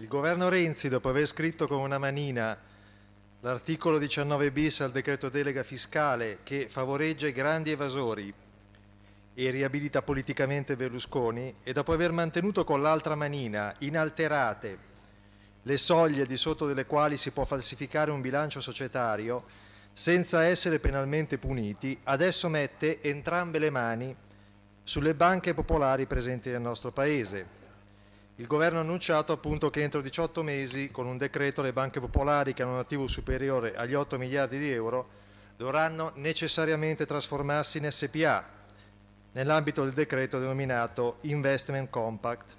Il governo Renzi, dopo aver scritto con una manina l'articolo 19 bis al decreto delega fiscale che favoreggia i grandi evasori e riabilita politicamente Berlusconi, e dopo aver mantenuto con l'altra manina inalterate le soglie di sotto delle quali si può falsificare un bilancio societario senza essere penalmente puniti, adesso mette entrambe le mani sulle banche popolari presenti nel nostro Paese il governo ha annunciato appunto che entro 18 mesi con un decreto le banche popolari che hanno un attivo superiore agli 8 miliardi di euro dovranno necessariamente trasformarsi in SPA nell'ambito del decreto denominato Investment Compact.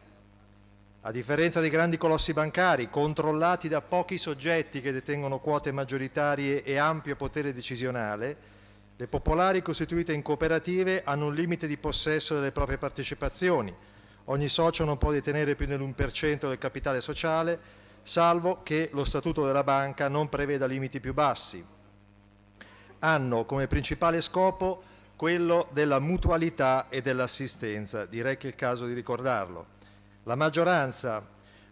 A differenza dei grandi colossi bancari, controllati da pochi soggetti che detengono quote maggioritarie e ampio potere decisionale, le popolari costituite in cooperative hanno un limite di possesso delle proprie partecipazioni, ogni socio non può detenere più dell'1% del capitale sociale, salvo che lo statuto della banca non preveda limiti più bassi. Hanno come principale scopo quello della mutualità e dell'assistenza, direi che è il caso di ricordarlo. La maggioranza,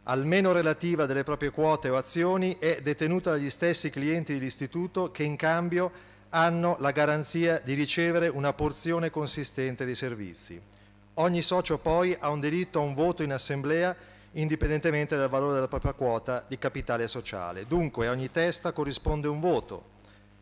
almeno relativa delle proprie quote o azioni, è detenuta dagli stessi clienti dell'istituto che in cambio hanno la garanzia di ricevere una porzione consistente di servizi. Ogni socio poi ha un diritto a un voto in assemblea indipendentemente dal valore della propria quota di capitale sociale. Dunque a ogni testa corrisponde un voto.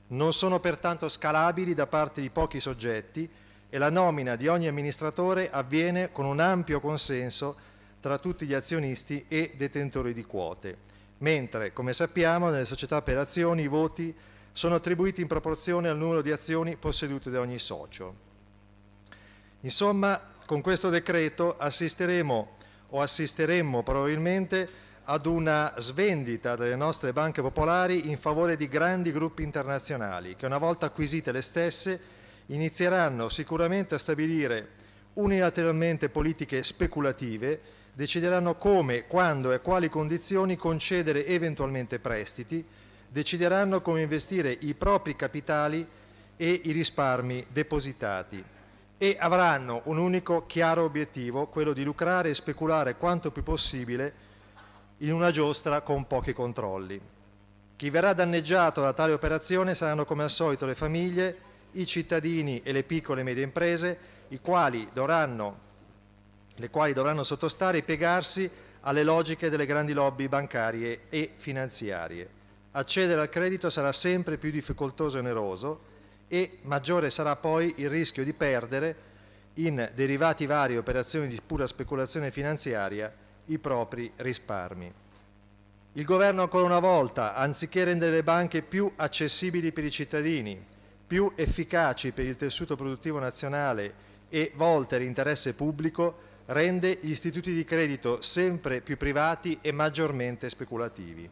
Non sono pertanto scalabili da parte di pochi soggetti e la nomina di ogni amministratore avviene con un ampio consenso tra tutti gli azionisti e detentori di quote, mentre, come sappiamo, nelle società per azioni i voti sono attribuiti in proporzione al numero di azioni possedute da ogni socio. Insomma, con questo decreto assisteremo o assisteremmo probabilmente ad una svendita delle nostre banche popolari in favore di grandi gruppi internazionali che una volta acquisite le stesse inizieranno sicuramente a stabilire unilateralmente politiche speculative, decideranno come, quando e a quali condizioni concedere eventualmente prestiti, decideranno come investire i propri capitali e i risparmi depositati e avranno un unico chiaro obiettivo, quello di lucrare e speculare quanto più possibile in una giostra con pochi controlli. Chi verrà danneggiato da tale operazione saranno come al solito le famiglie, i cittadini e le piccole e medie imprese, quali dovranno, le quali dovranno sottostare e piegarsi alle logiche delle grandi lobby bancarie e finanziarie. Accedere al credito sarà sempre più difficoltoso e oneroso, e maggiore sarà poi il rischio di perdere in derivati vari operazioni di pura speculazione finanziaria i propri risparmi. Il governo ancora una volta, anziché rendere le banche più accessibili per i cittadini, più efficaci per il tessuto produttivo nazionale e volte all'interesse pubblico, rende gli istituti di credito sempre più privati e maggiormente speculativi.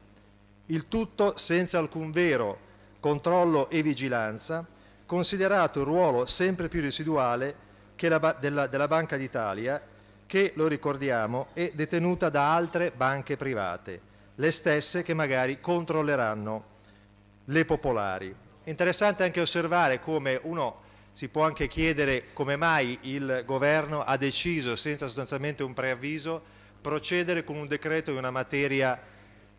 Il tutto senza alcun vero controllo e vigilanza considerato il ruolo sempre più residuale la, della, della Banca d'Italia, che, lo ricordiamo, è detenuta da altre banche private, le stesse che magari controlleranno le popolari. interessante anche osservare come uno si può anche chiedere come mai il governo ha deciso, senza sostanzialmente un preavviso, procedere con un decreto in una materia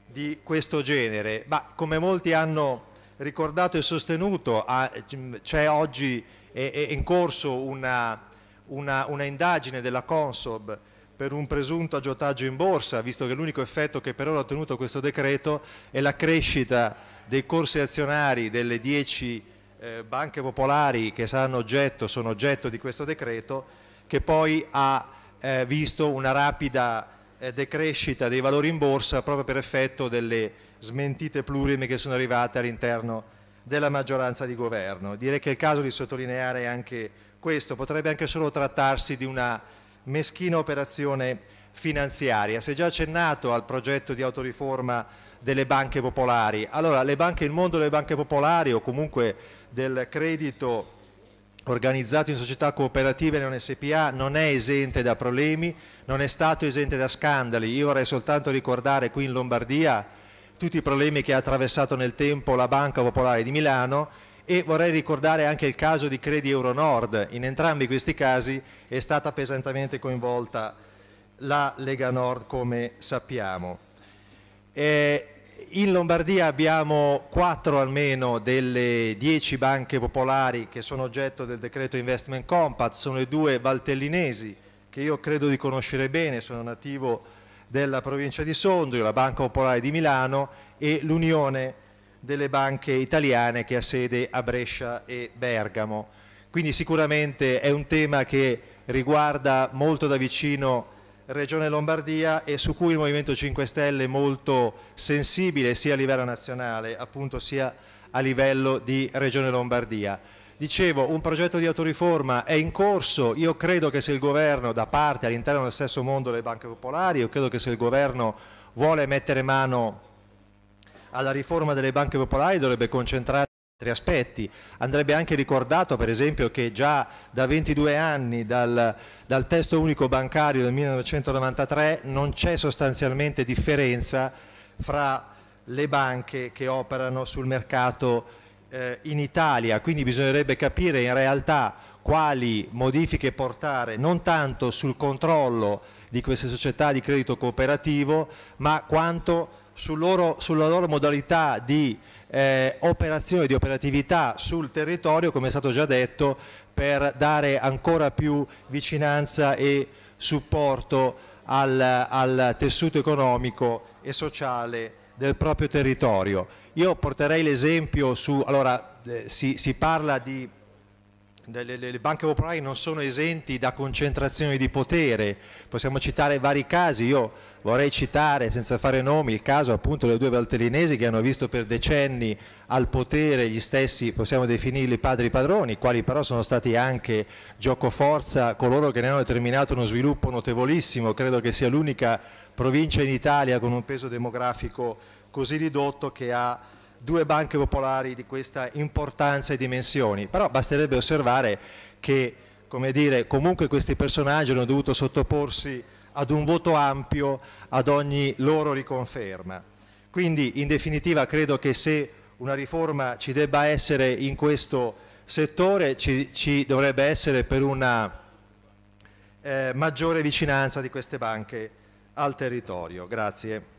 di questo genere, ma come molti hanno ricordato e sostenuto, c'è oggi in corso una, una, una, indagine della Consob per un presunto aggiotaggio in borsa, visto che l'unico effetto che per ora ha ottenuto questo decreto è la crescita dei corsi azionari delle 10 eh, banche popolari che oggetto, sono oggetto di questo decreto, che poi ha eh, visto una rapida eh, decrescita dei valori in borsa proprio per effetto delle smentite plurime che sono arrivate all'interno della maggioranza di governo. Direi che è il caso di sottolineare anche questo, potrebbe anche solo trattarsi di una meschina operazione finanziaria. Si è già accennato al progetto di autoriforma delle banche popolari. Allora, banche, il mondo delle banche popolari o comunque del credito organizzato in società cooperative non SPA non è esente da problemi, non è stato esente da scandali. Io vorrei soltanto ricordare qui in Lombardia tutti i problemi che ha attraversato nel tempo la Banca Popolare di Milano e vorrei ricordare anche il caso di Credi Euronord. In entrambi questi casi è stata pesantemente coinvolta la Lega Nord, come sappiamo. Eh, in Lombardia abbiamo quattro almeno delle dieci banche popolari che sono oggetto del decreto Investment Compact, sono le due valtellinesi che io credo di conoscere bene, sono nativo della provincia di Sondrio, la Banca Popolare di Milano e l'Unione delle Banche Italiane che ha sede a Brescia e Bergamo. Quindi sicuramente è un tema che riguarda molto da vicino Regione Lombardia e su cui il Movimento 5 Stelle è molto sensibile sia a livello nazionale appunto sia a livello di Regione Lombardia. Dicevo, un progetto di autoriforma è in corso, io credo che se il governo da parte all'interno del stesso mondo delle banche popolari, io credo che se il governo vuole mettere mano alla riforma delle banche popolari dovrebbe concentrarsi su altri aspetti. Andrebbe anche ricordato per esempio che già da 22 anni dal, dal testo unico bancario del 1993 non c'è sostanzialmente differenza fra le banche che operano sul mercato eh, in Italia, quindi bisognerebbe capire in realtà quali modifiche portare non tanto sul controllo di queste società di credito cooperativo, ma quanto sul loro, sulla loro modalità di eh, operazione, di operatività sul territorio, come è stato già detto, per dare ancora più vicinanza e supporto al, al tessuto economico e sociale del proprio territorio. Io porterei l'esempio su, allora eh, si, si, parla di, le, le, banche popolari non sono esenti da concentrazioni di potere, possiamo citare vari casi, io vorrei citare senza fare nomi il caso appunto delle due valtellinesi che hanno visto per decenni al potere gli stessi, possiamo definirli padri padroni, quali però sono stati anche giocoforza coloro che ne hanno determinato uno sviluppo notevolissimo, credo che sia l'unica provincia in Italia con un peso demografico così ridotto che ha due banche popolari di questa importanza e dimensioni. Però basterebbe osservare che come dire, comunque questi personaggi hanno dovuto sottoporsi ad un voto ampio ad ogni loro riconferma. Quindi in definitiva credo che se una riforma ci debba essere in questo settore ci, ci dovrebbe essere per una eh, maggiore vicinanza di queste banche al territorio. Grazie.